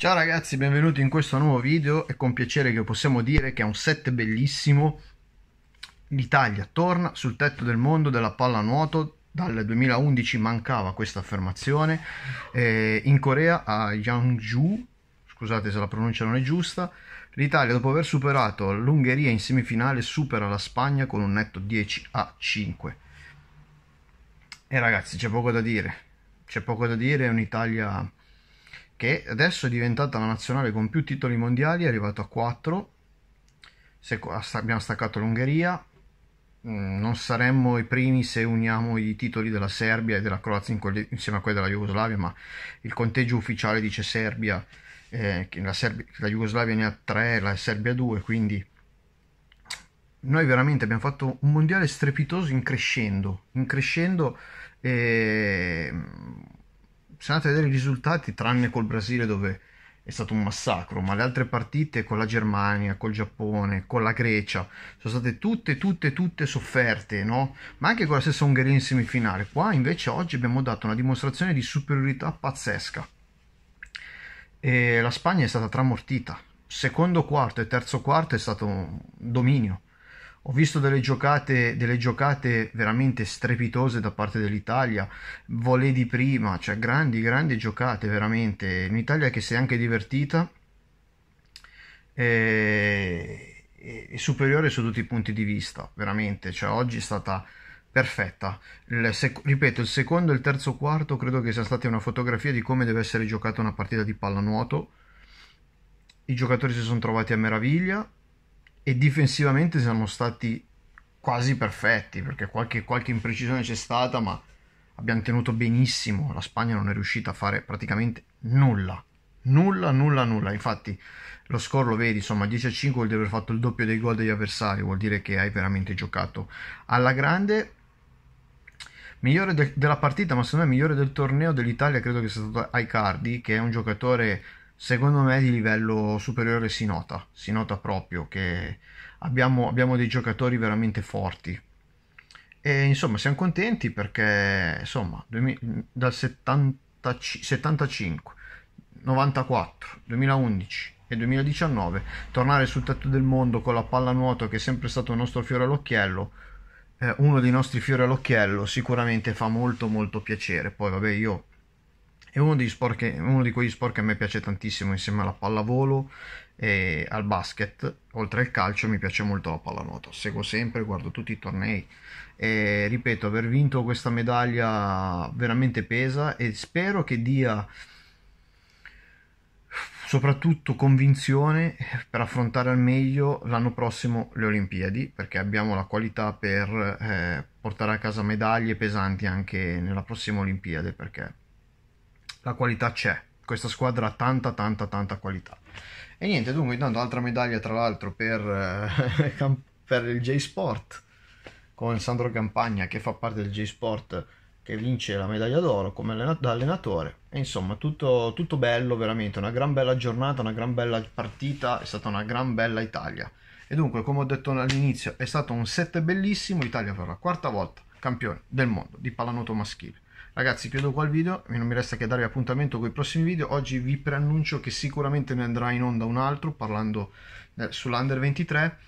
Ciao ragazzi, benvenuti in questo nuovo video. È con piacere che possiamo dire che è un set bellissimo. L'Italia torna sul tetto del mondo della pallanuoto. Dal 2011 mancava questa affermazione. Eh, in Corea, a Yangju, scusate se la pronuncia non è giusta, l'Italia dopo aver superato l'Ungheria in semifinale supera la Spagna con un netto 10 a 5. E ragazzi, c'è poco da dire. C'è poco da dire, è un'Italia che adesso è diventata la nazionale con più titoli mondiali, è arrivato a 4, abbiamo staccato l'Ungheria, mm, non saremmo i primi se uniamo i titoli della Serbia e della Croazia insieme a quelli della Jugoslavia, ma il conteggio ufficiale dice Serbia, eh, la, Serbia la Jugoslavia ne ha 3, la Serbia 2, quindi noi veramente abbiamo fatto un mondiale strepitoso in crescendo, in crescendo... Eh, se andate a vedere i risultati, tranne col Brasile dove è stato un massacro, ma le altre partite con la Germania, col Giappone, con la Grecia, sono state tutte, tutte, tutte sofferte, no? Ma anche con la stessa Ungheria in semifinale. Qua invece oggi abbiamo dato una dimostrazione di superiorità pazzesca. E la Spagna è stata tramortita. Secondo quarto e terzo quarto è stato un dominio. Ho visto delle giocate, delle giocate veramente strepitose da parte dell'Italia, volé di prima, cioè grandi, grandi giocate veramente. Un'Italia che si è anche divertita, è, è, è superiore su tutti i punti di vista, veramente. Cioè, oggi è stata perfetta. Il sec- ripeto, il secondo e il terzo quarto credo che sia stata una fotografia di come deve essere giocata una partita di pallanuoto. I giocatori si sono trovati a meraviglia, e difensivamente siamo stati quasi perfetti perché qualche, qualche imprecisione c'è stata ma abbiamo tenuto benissimo la Spagna non è riuscita a fare praticamente nulla nulla nulla nulla infatti lo score lo vedi insomma 10 a 5 vuol dire aver fatto il doppio dei gol degli avversari vuol dire che hai veramente giocato alla grande migliore de- della partita ma secondo me migliore del torneo dell'Italia credo che sia stato Aicardi che è un giocatore secondo me di livello superiore si nota, si nota proprio che abbiamo, abbiamo dei giocatori veramente forti. E insomma siamo contenti perché insomma 2000, dal 70, 75, 94, 2011 e 2019 tornare sul tetto del mondo con la pallanuoto che è sempre stato il nostro fiore all'occhiello eh, uno dei nostri fiori all'occhiello sicuramente fa molto molto piacere poi vabbè io è uno, degli sport che, uno di quegli sport che a me piace tantissimo insieme alla pallavolo e al basket. Oltre al calcio mi piace molto la pallanuoto. Seguo sempre, guardo tutti i tornei. E, ripeto, aver vinto questa medaglia veramente pesa e spero che dia soprattutto convinzione per affrontare al meglio l'anno prossimo le Olimpiadi, perché abbiamo la qualità per eh, portare a casa medaglie pesanti anche nella prossima Olimpiade, perché la qualità c'è. Questa squadra ha tanta, tanta, tanta qualità. E niente, dunque, intanto altra medaglia tra l'altro per, eh, per il J-Sport con Sandro Campagna che fa parte del J-Sport che vince la medaglia d'oro come allenatore. E insomma, tutto, tutto bello, veramente una gran bella giornata, una gran bella partita, è stata una gran bella Italia. E dunque, come ho detto all'inizio, è stato un set bellissimo, Italia per la quarta volta campione del mondo di pallanuoto maschile. Ragazzi chiudo qua il video, e non mi resta che darvi appuntamento con i prossimi video, oggi vi preannuncio che sicuramente ne andrà in onda un altro parlando eh, sull'Under 23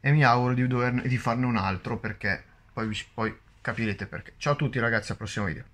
e mi auguro di, doverne, di farne un altro perché poi, poi capirete perché. Ciao a tutti ragazzi, al prossimo video.